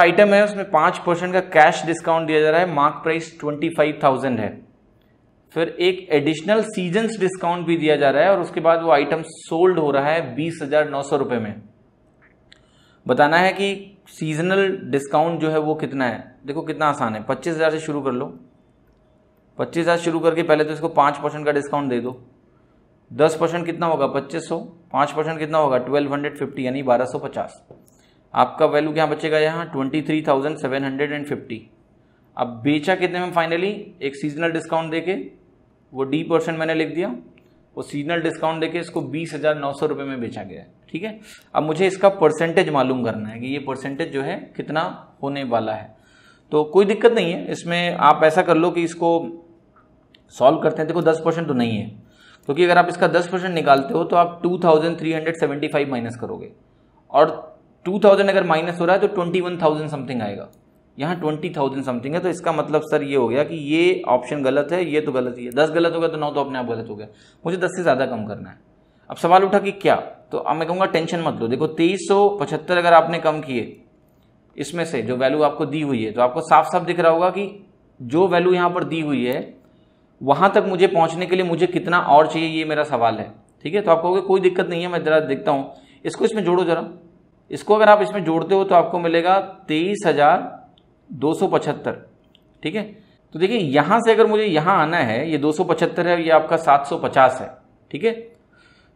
item है उसमें पाँच परसेंट का कैश डिस्काउंट दिया जा रहा है mark price twenty five thousand है फिर एक एडिशनल सीजन्स डिस्काउंट भी दिया जा रहा है और उसके बाद वो आइटम सोल्ड हो रहा है बीस हजार नौ सौ रुपये में बताना है कि सीजनल डिस्काउंट जो है वो कितना है देखो कितना आसान है पच्चीस हज़ार से शुरू कर लो पच्चीस हज़ार शुरू करके पहले तो इसको पाँच परसेंट का डिस्काउंट दे दो दस परसेंट कितना होगा पच्चीस सौ पाँच परसेंट कितना होगा ट्वेल्व हंड्रेड फिफ्टी यानी बारह सौ पचास आपका वैल्यू क्या बचेगा यहाँ twenty three thousand seven hundred and fifty अब बेचा कितने में फाइनली एक सीजनल डिस्काउंट देके वो डी परसेंट मैंने लिख दिया वो सीजनल डिस्काउंट देके इसको बीस हज़ार नौ सौ रुपये में बेचा गया है ठीक है अब मुझे इसका परसेंटेज मालूम करना है कि ये परसेंटेज जो है कितना होने वाला है तो कोई दिक्कत नहीं है इसमें आप ऐसा कर लो कि इसको सॉल्व करते हैं देखो दस परसेंट तो नहीं है क्योंकि तो अगर आप इसका दस परसेंट निकालते हो तो आप two thousand three hundred seventy five minus करोगे और टू थाउजेंड अगर माइनस हो रहा है तो ट्वेंटी वन थाउजेंड समथिंग आएगा यहाँ ट्वेंटी थाउजेंड समथिंग है तो इसका मतलब सर ये हो गया कि ये ऑप्शन गलत है ये तो गलत ही है दस गलत हो गया तो नौ तो अपने आप गलत हो गया मुझे दस से ज़्यादा कम करना है अब सवाल उठा कि क्या तो अब मैं कहूँगा टेंशन मत लो देखो तेईस सौ पचहत्तर अगर आपने कम किए इसमें से जो वैल्यू आपको दी हुई है तो आपको साफ साफ दिख रहा होगा कि जो वैल्यू यहाँ पर दी हुई है वहाँ तक मुझे पहुँचने के लिए मुझे कितना और चाहिए ये मेरा सवाल है ठीक है तो आप कहोगे कोई दिक्कत नहीं है मैं ज़रा देखता हूँ इसको इसमें जोड़ो ज़रा इसको अगर आप इसमें जोड़ते हो तो आपको मिलेगा तेईस हज़ार दो सौ पचहत्तर ठीक है तो देखिए यहां से अगर मुझे यहां आना है ये दो सौ पचहत्तर है ये आपका सात सौ पचास है ठीक है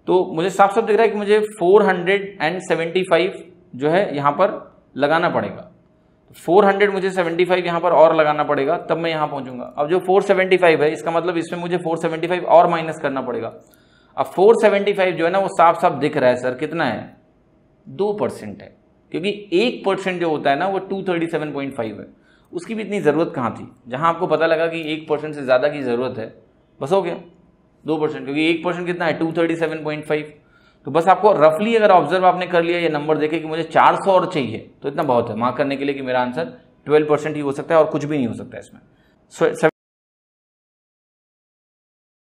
तो मुझे साफ साफ दिख रहा है कि मुझे four hundred and seventy five जो है यहाँ पर लगाना पड़ेगा फोर हंड्रेड मुझे सेवेंटी फाइव यहाँ पर और लगाना पड़ेगा तब मैं यहाँ पहुंचूंगा अब जो फोर सेवेंटी फाइव है इसका मतलब इसमें मुझे फोर सेवेंटी फाइव और माइनस करना पड़ेगा अब फोर सेवेंटी फाइव जो है ना वो साफ साफ दिख रहा है सर कितना है दो परसेंट है क्योंकि एक परसेंट जो होता है ना वो two thirty seven point five है उसकी भी इतनी ज़रूरत कहाँ थी जहाँ आपको पता लगा कि एक परसेंट से ज़्यादा की ज़रूरत है बस हो गया दो परसेंट क्योंकि एक परसेंट कितना है two thirty seven point five तो बस आपको रफली अगर ऑब्जर्व आपने कर लिया ये नंबर देखे कि मुझे चार सौ और चाहिए तो इतना बहुत है मार्क करने के लिए कि मेरा आंसर ट्वेल्व परसेंट ही हो सकता है और कुछ भी नहीं हो सकता है इसमें